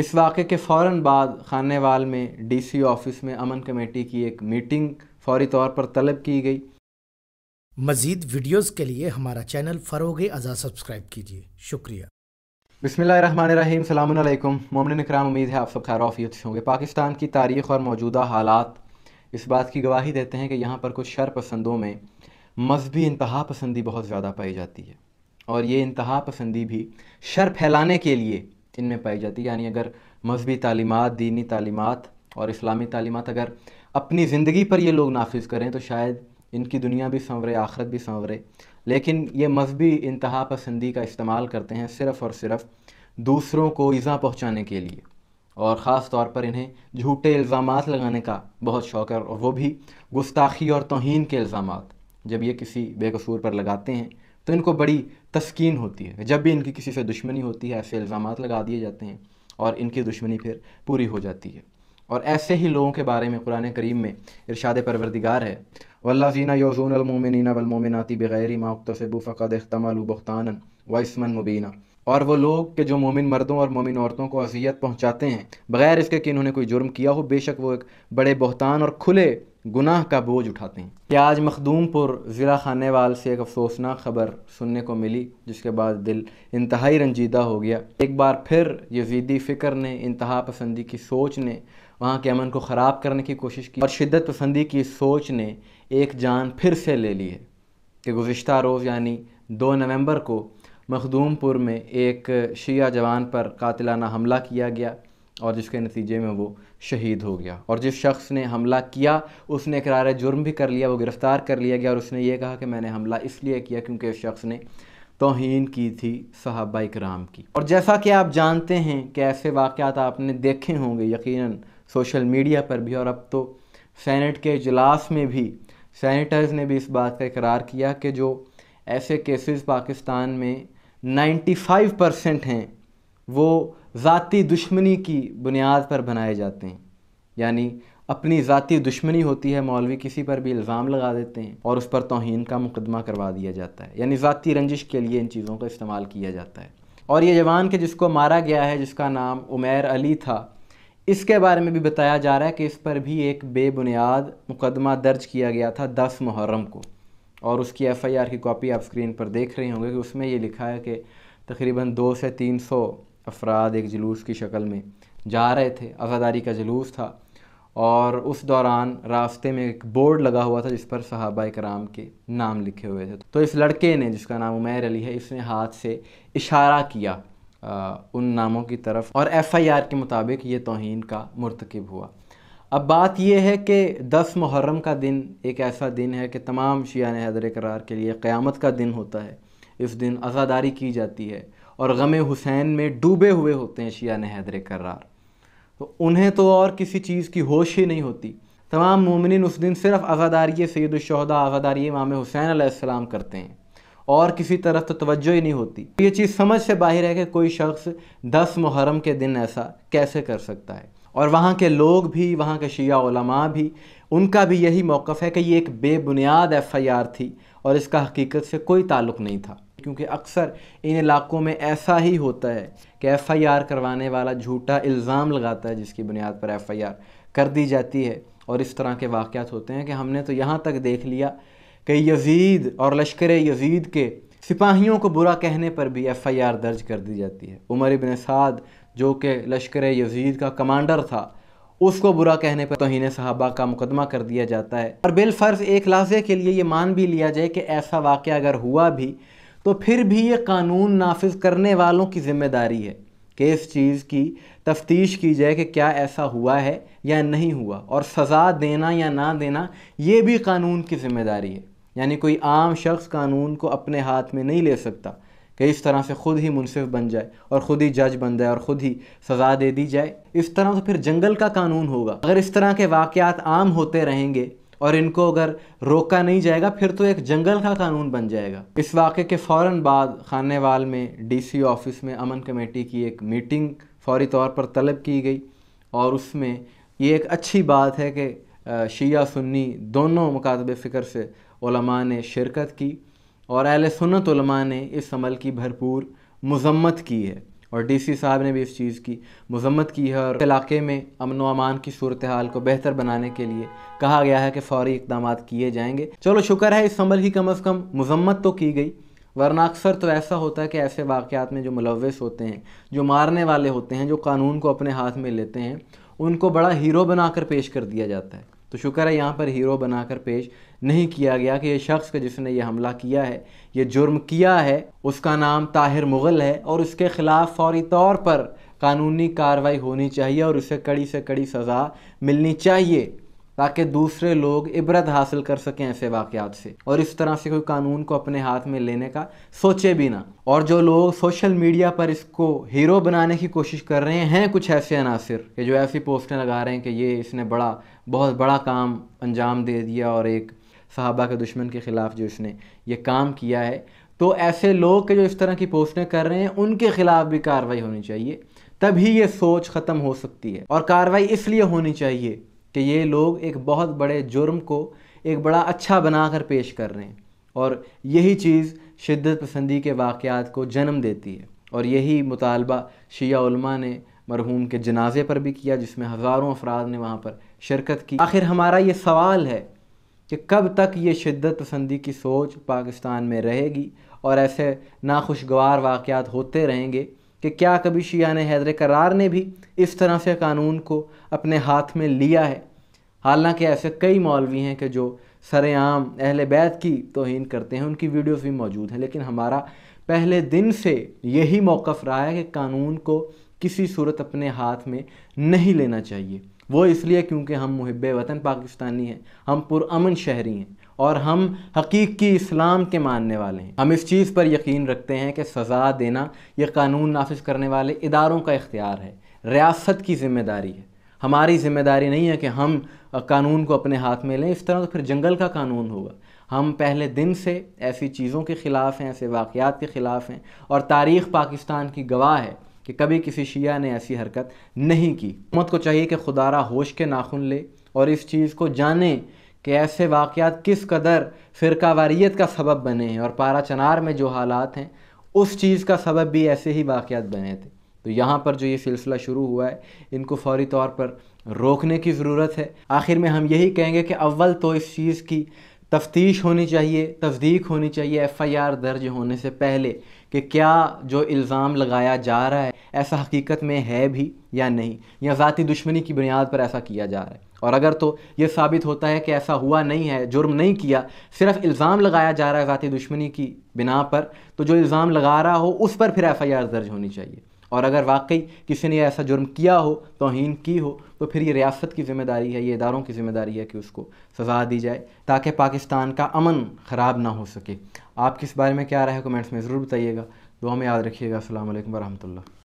इस वाक़े के फ़ौर बाद खानेवाल में डीसी ऑफिस में अमन कमेटी की एक मीटिंग फौरी तौर पर तलब की गई मज़ीद वीडियोस के लिए हमारा चैनल फ़रोग अज़ा सब्सक्राइब कीजिए शुक्रिया बसमीम ममिन मोमिन उम्मीद है आप सब खैर ऑफियत होंगे पाकिस्तान की तारीख और मौजूदा हालात इस बात की गवाही देते हैं कि यहाँ पर कुछ शरपसंदों में मजहबी इंतहा पसंदी बहुत ज़्यादा पाई जाती है और ये इंतहा पसंदी भी शर फैलाने के लिए इनमें पाई जाती है यानी अगर मजहबी तालीमत दीनी तलीमत और इस्लामी तलीमत अगर अपनी ज़िंदगी पर ये लोग नाफिज करें तो शायद इनकी दुनिया भी संवरे आखरत भी संवरे लेकिन ये मजहबी इंतहा पसंदी का इस्तेमाल करते हैं सिर्फ़ और सिर्फ़ दूसरों को ईज़ा पहुँचाने के लिए और ख़ास तौर पर इन्हें झूठे इल्ज़ाम लगाने का बहुत शौक है और वो भी गुस्ताखी और तोहन के इल्ज़ाम जब ये किसी बेकसूर पर लगाते हैं तो इनको बड़ी तस्कीन होती है जब भी इनकी किसी से दुश्मनी होती है ऐसे इल्ज़ाम लगा दिए जाते हैं और इनकी दुश्मनी फिर पूरी हो जाती है और ऐसे ही लोगों के बारे में कुरान करीम में इरशाद परवरदिगार है वल्लाजीना अलमोमिनना वलमोमिनती बग़ैर माकतसबू फ़क़द अख्तमलबुख्तान व इसमन मुबीना और वो लोग के जो मोमिन मर्दों और मोमिन औरतों को अजियत पहुँचाते हैं बग़ैर इसके कि इन्होंने कोई जुर्म किया हो बेशक वो एक बड़े बहतान और खुले गुनाह का बोझ उठाते हैं क्या आज मखदूमपुर ज़िला खानेवाल से एक अफसोसनाक खबर सुनने को मिली जिसके बाद दिल इंतहाई रंजीदा हो गया एक बार फिर यजीदी फ़िक्र ने इंतहा पसंदी की सोच ने वहाँ के अमन को ख़राब करने की कोशिश की और शिद्दत पसंदी की सोच ने एक जान फिर से ले ली है कि गुज्त रोज़ यानी दो नवंबर को मखदूमपुर में एक शिया जवान पर कातिलाना हमला किया गया और जिसके नतीजे में वो शहीद हो गया और जिस शख्स ने हमला किया उसने करार जुर्म भी कर लिया वो गिरफ़्तार कर लिया गया और उसने ये कहा कि मैंने हमला इसलिए किया क्योंकि उस शख्स ने तोहन की थी सहाबा कराम की और जैसा कि आप जानते हैं कि ऐसे वाक़ात आपने देखे होंगे यकीनन सोशल मीडिया पर भी और अब तो सैनट के इजलास में भी सैनिटर्स ने भी इस बात का इकरार किया कि जो ऐसे केसेस पाकिस्तान में 95 परसेंट हैं वो ज़ाती दुश्मनी की बुनियाद पर बनाए जाते हैं यानी अपनी ज़ाती दुश्मनी होती है मौलवी किसी पर भी इल्ज़ाम लगा देते हैं और उस पर तोहन का मुकदमा करवा दिया जाता है यानी ज़ाती रंजिश के लिए इन चीज़ों का इस्तेमाल किया जाता है और ये जवान के जिसको मारा गया है जिसका नाम उमैर अली था इसके बारे में भी बताया जा रहा है कि इस पर भी एक बेबुनियाद मुकदमा दर्ज किया गया था दस मुहर्रम को और उसकी एफ़ आई आर की कॉपी आप स्क्रीन पर देख रहे होंगे कि उसमें ये लिखा है कि तकरीबन दो से तीन सौ अफराद एक जुलूस की शक्ल में जा रहे थे आज़ादारी का जुलूस था और उस दौरान रास्ते में एक बोर्ड लगा हुआ था जिस पर सहाबा कराम के नाम लिखे हुए थे तो इस लड़के ने जिसका नाम उमैर अली है इसने हाथ से इशारा किया आ, उन नामों की तरफ और एफआईआर के मुताबिक ये तोहन का मरतकब हुआ अब बात यह है कि दस मुहर्रम का दिन एक ऐसा दिन है कि तमाम शिया हैदर करार के लिए क़्यामत का दिन होता है इस दिन आज़ादारी की जाती है और गम हुसैन में डूबे हुए होते हैं शिया ने हैदर करार तो उन्हें तो और किसी चीज़ की होश ही नहीं होती तमाम मोमिन उस दिन सिर्फ आज़ादारी सैदुलशहदा आज़ादारी इमाम हुसैन आसमाम करते हैं और किसी तरफ तो तवज्जो ही नहीं होती ये चीज़ समझ से बाहर है कि कोई शख्स दस मुहरम के दिन ऐसा कैसे कर सकता है और वहाँ के लोग भी वहाँ के शिया भी उनका भी यही मौक़ है कि ये एक बेबुनियाद एफ़ आई आर थी और इसका हकीकत से कोई ताल्लुक नहीं था क्योंकि अक्सर इन इलाकों में ऐसा ही होता है कि एफ़ आई आर करवाने वाला झूठा इल्ज़ाम लगाता है जिसकी बुनियाद पर एफ़ आई आर कर दी जाती है और इस तरह के वाक़ होते हैं कि हमने तो यहाँ तक देख लिया कि यजीद और लश्कर यजीद के सिपाहियों को बुरा कहने पर भी एफ़ आई आर दर्ज कर दी जाती है उमर इबन साद जो कि लश्कर यजीद का कमांडर था उसको बुरा कहने पर तोहन साहबा का मुकदमा कर दिया जाता है और बिलफर्ज एक लाजे के लिए ये मान भी लिया जाए कि ऐसा वाक़ अगर हुआ भी तो फिर भी ये कानून नाफिज करने वालों की जिम्मेदारी है कि इस चीज़ की तफ्तीश की जाए कि क्या ऐसा हुआ है या नहीं हुआ और सज़ा देना या ना देना ये भी कानून की जिम्मेदारी है यानी कोई आम शख्स कानून को अपने हाथ में नहीं ले सकता कि इस तरह से ख़ुद ही मुनसिफ बन जाए और ख़ुद ही जज बन जाए और ख़ुद ही सज़ा दे दी जाए इस तरह तो फिर जंगल का कानून होगा अगर इस तरह के वाक़ात आम होते रहेंगे और इनको अगर रोका नहीं जाएगा फिर तो एक जंगल का कानून बन जाएगा इस वाक़े के फ़ौर बाद खानेवाल में सी ऑफिस में अमन कमेटी की एक मीटिंग फौरी तौर पर तलब की गई और उसमें ये एक अच्छी बात है कि शिया सुन्नी दोनों मुकादब फ़िक्र से ने शिरकत की और अहल सुनतलमा ने इस अमल की भरपूर मजम्मत की है और डीसी साहब ने भी इस चीज़ की मजम्मत की है और इलाके में अमन व अमान की सूरत हाल को बेहतर बनाने के लिए कहा गया है कि फौरी इकदाम किए जाएंगे चलो शुक्र है इस अमल की कम अज़ कम मजम्मत तो की गई वरना अक्सर तो ऐसा होता है कि ऐसे वाक़ात में जो मुलवस होते हैं जो मारने वाले होते हैं जो कानून को अपने हाथ में लेते हैं उनको बड़ा हीरो बनाकर पेश कर दिया जाता है तो शुक्र है यहाँ पर हीरो बनाकर पेश नहीं किया गया कि ये शख्स का जिसने ये हमला किया है ये जुर्म किया है उसका नाम ताहिर मुग़ल है और उसके ख़िलाफ़ फौरी तौर पर कानूनी कार्रवाई होनी चाहिए और उसे कड़ी से कड़ी सज़ा मिलनी चाहिए ताकि दूसरे लोग इबरत हासिल कर सकें ऐसे वाक़ात से और इस तरह से कोई कानून को अपने हाथ में लेने का सोचे भी ना और जो लोग सोशल मीडिया पर इसको हीरो बनाने की कोशिश कर रहे हैं कुछ ऐसे अनासर कि जो ऐसी पोस्टें लगा रहे हैं कि ये इसने बड़ा बहुत बड़ा काम अंजाम दे दिया और एक साहबा के दुश्मन के ख़िलाफ़ जो इसने ये काम किया है तो ऐसे लोग के जो इस तरह की पोस्टें कर रहे हैं उनके ख़िलाफ़ भी कार्रवाई होनी चाहिए तभी ये सोच ख़त्म हो सकती है और कार्रवाई इसलिए होनी चाहिए कि ये लोग एक बहुत बड़े जुर्म को एक बड़ा अच्छा बना कर पेश कर रहे हैं और यही चीज़ शिद्दत पसंदी के वाक़ात को जन्म देती है और यही मुतालबा शिया ने मरहूम के जनाजे पर भी किया जिसमें हज़ारों अफराद ने वहाँ पर शिरकत की आखिर हमारा ये सवाल है कि कब तक ये शिद्दत पसंदी की सोच पाकिस्तान में रहेगी और ऐसे नाखुशगवार वाक़ात होते रहेंगे कि क्या कभी शिया ने हैदर करार ने भी इस तरह से कानून को अपने हाथ में लिया है हालांकि ऐसे कई मौलवी हैं कि जो सरेआम अहल बैत की तोहन करते हैं उनकी वीडियोज़ भी मौजूद हैं लेकिन हमारा पहले दिन से यही मौक़ रहा है कि कानून को किसी सूरत अपने हाथ में नहीं लेना चाहिए वो इसलिए क्योंकि हम मुहब वतन पाकिस्तानी हैं हम पुरान शहरी हैं और हम हकीकी इस्लाम के मानने वाले हैं हम इस चीज़ पर यकीन रखते हैं कि सज़ा देना यह कानून नाफिज करने वाले इदारों का इख्तियार है रियासत की ज़िम्मेदारी है हमारी ज़िम्मेदारी नहीं है कि हम कानून को अपने हाथ में लें इस तरह तो फिर जंगल का कानून होगा हम पहले दिन से ऐसी चीज़ों के ख़िलाफ़ हैं ऐसे वाक़ात के ख़िलाफ़ हैं और तारीख़ पाकिस्तान की गवाह है कि कभी किसी शिया ने ऐसी हरकत नहीं की मत को चाहिए कि खुदारा होश के नाखून ले और इस चीज़ को जाने कि ऐसे वाक़ात किस कदर फ़िरकावारीत का सबब बने हैं और पारा चनार में जो हालात हैं उस चीज़ का सबब भी ऐसे ही वाक़ात बने थे तो यहाँ पर जो ये सिलसिला शुरू हुआ है इनको फौरी तौर पर रोकने की ज़रूरत है आखिर में हम यही कहेंगे कि अव्वल तो इस चीज़ की तफ्तीश होनी चाहिए तस्दीक होनी चाहिए एफ़ दर्ज होने से पहले कि क्या जो इल्ज़ाम लगाया जा रहा है ऐसा हकीकत में है भी या नहीं या ज़ाती दुश्मनी की बुनियाद पर ऐसा किया जा रहा है और अगर तो ये साबित होता है कि ऐसा हुआ नहीं है जुर्म नहीं किया सिर्फ इल्ज़ाम लगाया जा रहा है ज़ाती दुश्मनी की बिना पर तो जो इल्ज़ाम लगा रहा हो उस पर फिर एफ आई आर दर्ज होनी चाहिए और अगर वाकई किसी ने ऐसा जुर्म किया हो तोहन की हो तो फिर ये रियासत की ज़िम्मेदारी है ये इदारों की ज़िम्मेदारी है कि उसको सज़ा दी जाए ताकि पाकिस्तान का अमन ख़राब ना हो सके आप किस बारे में क्या रहा है कमेंट्स में ज़रूर बताइएगा दुआ में याद रखिएगा असल वरहमल